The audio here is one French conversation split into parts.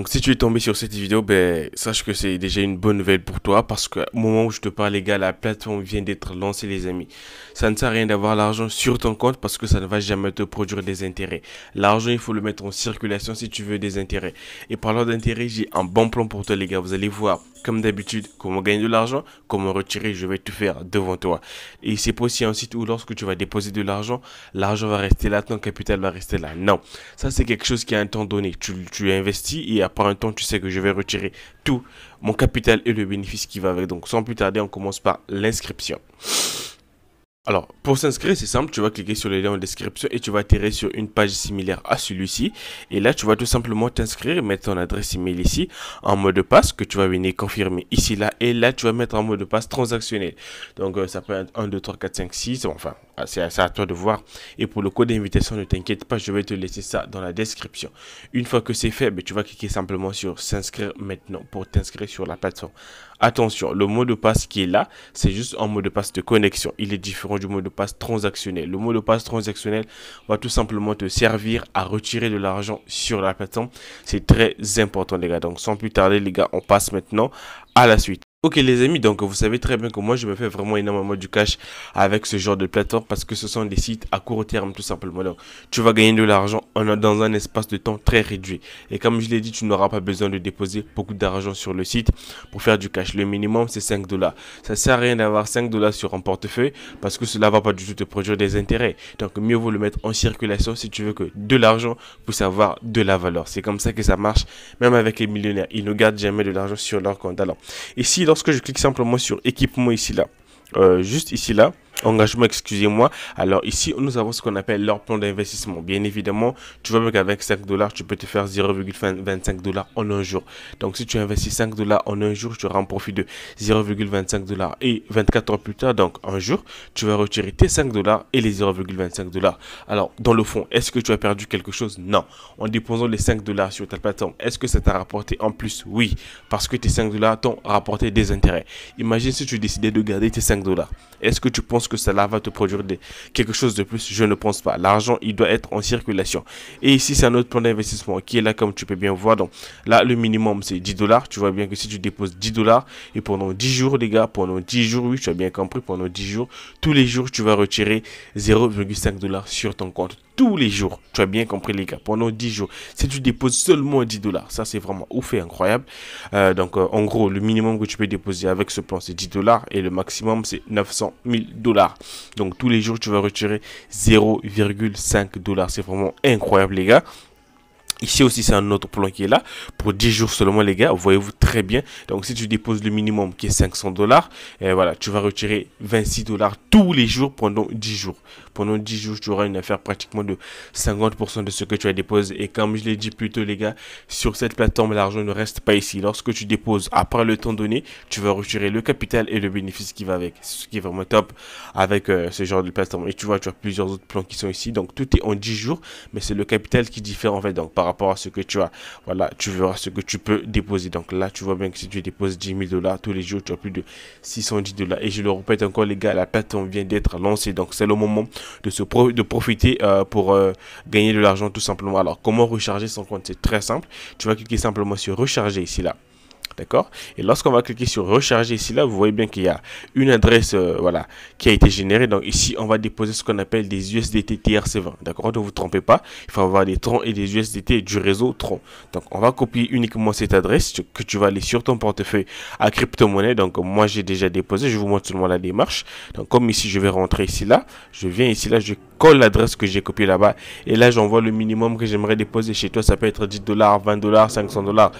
Donc si tu es tombé sur cette vidéo, ben, sache que c'est déjà une bonne nouvelle pour toi parce qu'au moment où je te parle, les gars, la plateforme vient d'être lancée, les amis. Ça ne sert à rien d'avoir l'argent sur ton compte parce que ça ne va jamais te produire des intérêts. L'argent, il faut le mettre en circulation si tu veux des intérêts. Et parlant d'intérêts, j'ai un bon plan pour toi, les gars. Vous allez voir comme d'habitude, comment gagner de l'argent, comment retirer, je vais tout faire devant toi. Et c'est possible aussi un site où lorsque tu vas déposer de l'argent, l'argent va rester là, ton capital va rester là. Non, ça c'est quelque chose qui a un temps donné. Tu, tu investis et après un temps, tu sais que je vais retirer tout mon capital et le bénéfice qui va avec. Donc sans plus tarder, on commence par l'inscription. Alors, pour s'inscrire, c'est simple, tu vas cliquer sur le lien en description et tu vas tirer sur une page similaire à celui-ci. Et là, tu vas tout simplement t'inscrire mettre ton adresse email ici en mot de passe que tu vas venir confirmer ici, là. Et là, tu vas mettre un mot de passe transactionnel. Donc, euh, ça peut être 1, 2, 3, 4, 5, 6. Enfin, ah, c'est à, toi de voir. Et pour le code d'invitation, ne t'inquiète pas, je vais te laisser ça dans la description. Une fois que c'est fait, ben, tu vas cliquer simplement sur s'inscrire maintenant pour t'inscrire sur la plateforme. Attention, le mot de passe qui est là, c'est juste un mot de passe de connexion. Il est différent du mot de passe transactionnel. Le mot de passe transactionnel va tout simplement te servir à retirer de l'argent sur la plateforme. C'est très important les gars. Donc sans plus tarder les gars, on passe maintenant à la suite. Ok les amis, donc vous savez très bien que moi je me fais vraiment énormément du cash avec ce genre de plateforme parce que ce sont des sites à court terme tout simplement. Donc tu vas gagner de l'argent dans un espace de temps très réduit. Et comme je l'ai dit, tu n'auras pas besoin de déposer beaucoup d'argent sur le site pour faire du cash. Le minimum c'est 5 dollars. Ça sert à rien d'avoir 5 dollars sur un portefeuille parce que cela va pas du tout te produire des intérêts. Donc mieux vaut le mettre en circulation si tu veux que de l'argent puisse avoir de la valeur. C'est comme ça que ça marche même avec les millionnaires. Ils ne gardent jamais de l'argent sur leur compte. Alors ici, lorsque je clique simplement sur équipement ici là, euh, juste ici là, Engagement, excusez-moi. Alors ici, nous avons ce qu'on appelle leur plan d'investissement. Bien évidemment, tu vois qu'avec 5 dollars, tu peux te faire 0,25 dollars en un jour. Donc si tu investis 5 dollars en un jour, tu rends profit de 0,25 dollars. Et 24 heures plus tard, donc un jour, tu vas retirer tes 5 dollars et les 0,25 dollars. Alors, dans le fond, est-ce que tu as perdu quelque chose Non. En déposant les 5 dollars sur ta plateforme, est-ce que ça t'a rapporté en plus Oui. Parce que tes 5 dollars t'ont rapporté des intérêts. Imagine si tu décidais de garder tes 5 dollars. Est-ce que tu penses que cela va te produire quelque chose de plus Je ne pense pas. L'argent, il doit être en circulation. Et ici, c'est un autre plan d'investissement qui est là, comme tu peux bien voir. Donc là, le minimum, c'est 10 dollars. Tu vois bien que si tu déposes 10 dollars et pendant 10 jours, les gars, pendant 10 jours, oui, tu as bien compris, pendant 10 jours, tous les jours, tu vas retirer 0,5 dollars sur ton compte tous les jours. Tu as bien compris les gars, pendant 10 jours. Si tu déposes seulement 10 dollars, ça c'est vraiment ouf et incroyable. Euh, donc euh, en gros, le minimum que tu peux déposer avec ce plan c'est 10 dollars et le maximum c'est 900 000 dollars. Donc tous les jours, tu vas retirer 0,5 dollars. C'est vraiment incroyable, les gars. Ici aussi, c'est un autre plan qui est là. Pour 10 jours seulement, les gars, voyez-vous très bien. Donc, si tu déposes le minimum qui est 500 dollars, et eh, voilà, tu vas retirer 26 dollars tous les jours pendant 10 jours. Pendant 10 jours, tu auras une affaire pratiquement de 50% de ce que tu as déposé. Et comme je l'ai dit plus tôt, les gars, sur cette plateforme, l'argent ne reste pas ici. Lorsque tu déposes après le temps donné, tu vas retirer le capital et le bénéfice qui va avec. ce qui est vraiment top avec euh, ce genre de plateforme. Et tu vois, tu as plusieurs autres plans qui sont ici. Donc, tout est en 10 jours, mais c'est le capital qui diffère en fait. Donc, par rapport à ce que tu as. Voilà, tu verras ce que tu peux déposer. Donc là, tu vois bien que si tu déposes 10 000 dollars tous les jours, tu as plus de 610 dollars. Et je le répète encore, les gars, la on vient d'être lancée. Donc c'est le moment de, se de profiter euh, pour euh, gagner de l'argent tout simplement. Alors, comment recharger son compte C'est très simple. Tu vas cliquer simplement sur recharger ici là. D'accord Et lorsqu'on va cliquer sur recharger ici, là, vous voyez bien qu'il y a une adresse euh, voilà, qui a été générée. Donc ici, on va déposer ce qu'on appelle des USDT TRC20. D'accord Ne vous trompez pas. Il faut avoir des troncs et des USDT du réseau tronc. Donc on va copier uniquement cette adresse que tu vas aller sur ton portefeuille à crypto-monnaie. Donc moi, j'ai déjà déposé. Je vous montre seulement la démarche. Donc comme ici, je vais rentrer ici, là. Je viens ici, là. Je colle l'adresse que j'ai copié là-bas. Et là, j'envoie le minimum que j'aimerais déposer chez toi. Ça peut être 10 dollars, 20 dollars, 500 dollars.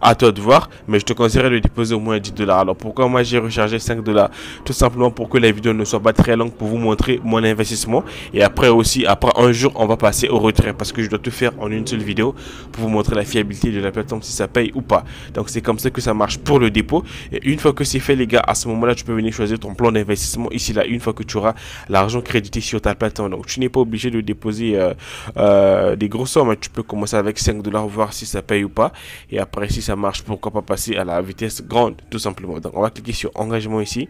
À toi de voir. Mais je je conseillerais de déposer au moins 10 dollars. Alors pourquoi moi j'ai rechargé 5 dollars Tout simplement pour que la vidéo ne soit pas très longue pour vous montrer mon investissement. Et après aussi, après un jour, on va passer au retrait parce que je dois tout faire en une seule vidéo pour vous montrer la fiabilité de la plateforme si ça paye ou pas. Donc c'est comme ça que ça marche pour le dépôt. Et une fois que c'est fait les gars, à ce moment-là, tu peux venir choisir ton plan d'investissement ici là une fois que tu auras l'argent crédité sur ta plateforme. Donc tu n'es pas obligé de déposer euh, euh, des grosses sommes. Tu peux commencer avec 5 dollars, voir si ça paye ou pas. Et après si ça marche, pourquoi pas passer à la vitesse grande, tout simplement. Donc, on va cliquer sur engagement ici.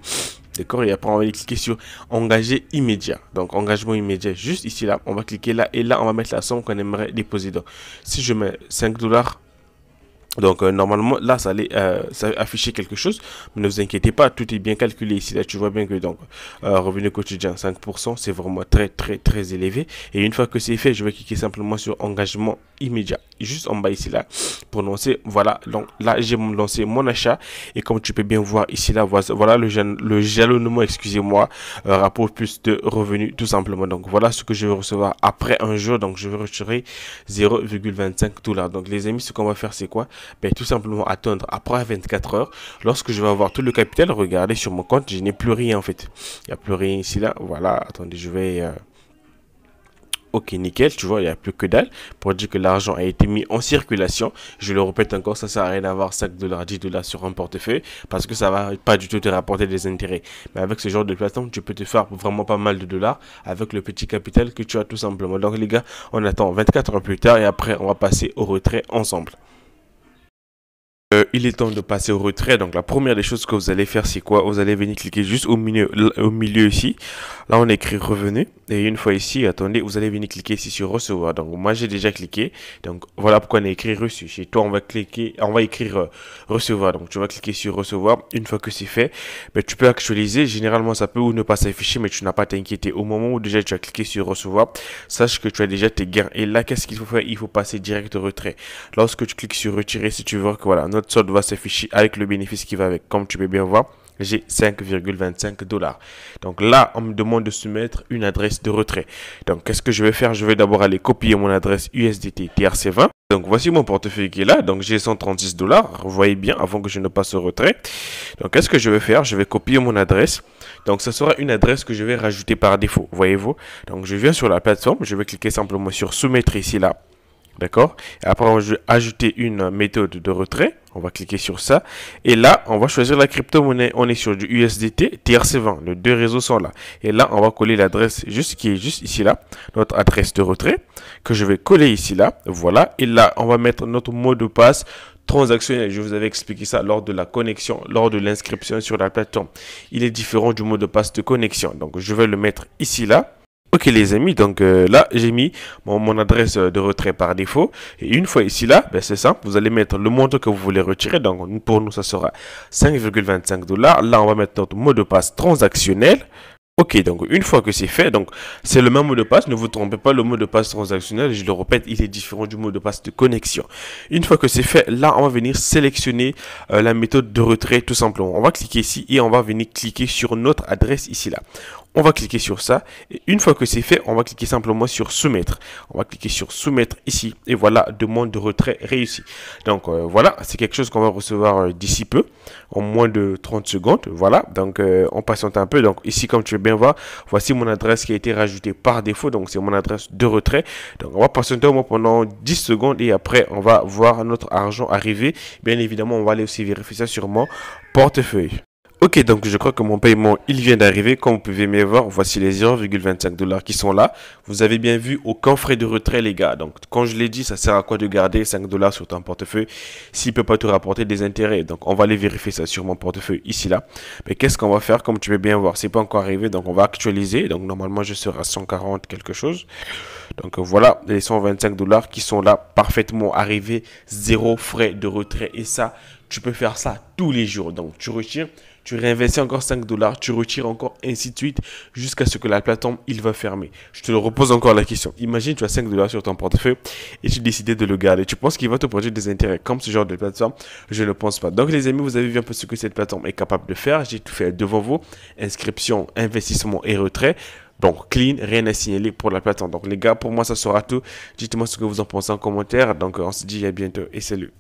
D'accord Et après, on va cliquer sur engager immédiat. Donc, engagement immédiat, juste ici, là. On va cliquer là. Et là, on va mettre la somme qu'on aimerait déposer. Donc, si je mets 5 dollars, donc euh, normalement là ça allait euh, ça afficher quelque chose, mais ne vous inquiétez pas, tout est bien calculé ici. Là tu vois bien que donc euh, revenu quotidien 5%, c'est vraiment très très très élevé. Et une fois que c'est fait, je vais cliquer simplement sur engagement immédiat, juste en bas ici là, pour lancer. Voilà, donc là j'ai lancé mon achat et comme tu peux bien voir ici là, voilà le, le jalonnement, excusez-moi, rapport plus de revenus tout simplement. Donc voilà ce que je vais recevoir après un jour. Donc je vais retirer 0,25 dollars. Donc les amis, ce qu'on va faire c'est quoi ben, tout simplement attendre après 24 heures. Lorsque je vais avoir tout le capital, regardez sur mon compte, je n'ai plus rien en fait. Il n'y a plus rien ici, là. Voilà, attendez, je vais... Euh, ok nickel tu vois il n'y a plus que dalle pour dire que l'argent a été mis en circulation je le répète encore ça sert à rien d'avoir 5 dollars 10 dollars sur un portefeuille parce que ça va pas du tout te rapporter des intérêts mais avec ce genre de plateforme tu peux te faire vraiment pas mal de dollars avec le petit capital que tu as tout simplement donc les gars on attend 24 heures plus tard et après on va passer au retrait ensemble euh, il est temps de passer au retrait. Donc la première des choses que vous allez faire, c'est quoi Vous allez venir cliquer juste au milieu, au milieu ici. Là, on écrit revenu. Et une fois ici, attendez, vous allez venir cliquer ici sur recevoir. Donc moi, j'ai déjà cliqué. Donc voilà pourquoi on a écrit reçu. Chez toi, on va cliquer, on va écrire euh, recevoir. Donc tu vas cliquer sur recevoir. Une fois que c'est fait, ben, tu peux actualiser. Généralement, ça peut ou ne pas s'afficher, mais tu n'as pas à t'inquiéter. Au moment où déjà tu as cliqué sur recevoir, sache que tu as déjà tes gains. Et là, qu'est-ce qu'il faut faire Il faut passer direct au retrait. Lorsque tu cliques sur retirer, si tu veux que voilà, notre solde va s'afficher avec le bénéfice qui va avec. Comme tu peux bien voir, j'ai 5,25 dollars. Donc là, on me demande de soumettre une adresse de retrait. Donc qu'est-ce que je vais faire Je vais d'abord aller copier mon adresse USDT TRC20. Donc voici mon portefeuille qui est là. Donc j'ai 136 dollars. Vous voyez bien avant que je ne passe au retrait. Donc qu'est-ce que je vais faire Je vais copier mon adresse. Donc ce sera une adresse que je vais rajouter par défaut. Voyez-vous Donc je viens sur la plateforme. Je vais cliquer simplement sur soumettre ici là. D'accord Après, je vais ajouter une méthode de retrait. On va cliquer sur ça. Et là, on va choisir la crypto-monnaie. On est sur du USDT TRC20. Les deux réseaux sont là. Et là, on va coller l'adresse juste qui est juste ici là. Notre adresse de retrait que je vais coller ici là. Voilà. Et là, on va mettre notre mot de passe transactionnel. Je vous avais expliqué ça lors de la connexion, lors de l'inscription sur la plateforme. Il est différent du mot de passe de connexion. Donc, je vais le mettre ici là. Ok les amis, donc euh, là j'ai mis mon, adresse de retrait par défaut et une fois ici là, ben, c'est simple, vous allez mettre le montant que vous voulez retirer, donc pour nous ça sera 5,25 dollars, là on va mettre notre mot de passe transactionnel, Ok, donc une fois que c'est fait, donc c'est le même mot de passe, ne vous trompez pas, le mot de passe transactionnel, je le répète, il est différent du mot de passe de connexion. Une fois que c'est fait, là, on va venir sélectionner euh, la méthode de retrait tout simplement. On va cliquer ici et on va venir cliquer sur notre adresse ici là on va cliquer sur ça. Et une fois que c'est fait, on va cliquer simplement sur soumettre. On va cliquer sur soumettre ici. Et voilà, demande de retrait réussie. Donc euh, voilà, c'est quelque chose qu'on va recevoir euh, d'ici peu, en moins de 30 secondes. Voilà, donc euh, on patiente un peu. Donc ici, comme tu veux bien voir, voici mon adresse qui a été rajoutée par défaut. Donc c'est mon adresse de retrait. Donc on va patienter au moins pendant 10 secondes et après, on va voir notre argent arriver. Bien évidemment, on va aller aussi vérifier ça sur mon portefeuille. Ok, donc je crois que mon paiement, il vient d'arriver. Comme vous pouvez me voir, voici les 0,25 dollars qui sont là. Vous avez bien vu, aucun frais de retrait, les gars. Donc, quand je l'ai dit, ça sert à quoi de garder 5 dollars sur ton portefeuille s'il ne peut pas te rapporter des intérêts Donc, on va aller vérifier ça sur mon portefeuille ici, là. Mais qu'est-ce qu'on va faire Comme tu peux bien voir, c'est pas encore arrivé. Donc, on va actualiser. Donc, normalement, je serai à 140 quelque chose. Donc, voilà, les 125 dollars qui sont là, parfaitement arrivés. Zéro frais de retrait. Et ça, tu peux faire ça tous les jours. Donc tu retires, tu réinvestis encore 5 dollars, tu retires encore ainsi de suite jusqu'à ce que la plateforme il va fermer. Je te le repose encore la question. Imagine tu as 5 dollars sur ton portefeuille et tu décides de le garder. Tu penses qu'il va te produire des intérêts comme ce genre de plateforme Je ne pense pas. Donc les amis, vous avez vu un peu ce que cette plateforme est capable de faire. J'ai tout fait devant vous. Inscription, investissement et retrait. Donc, clean, rien à signaler pour la plateforme. Donc, les gars, pour moi, ça sera tout. Dites-moi ce que vous en pensez en commentaire. Donc, on se dit à bientôt et salut.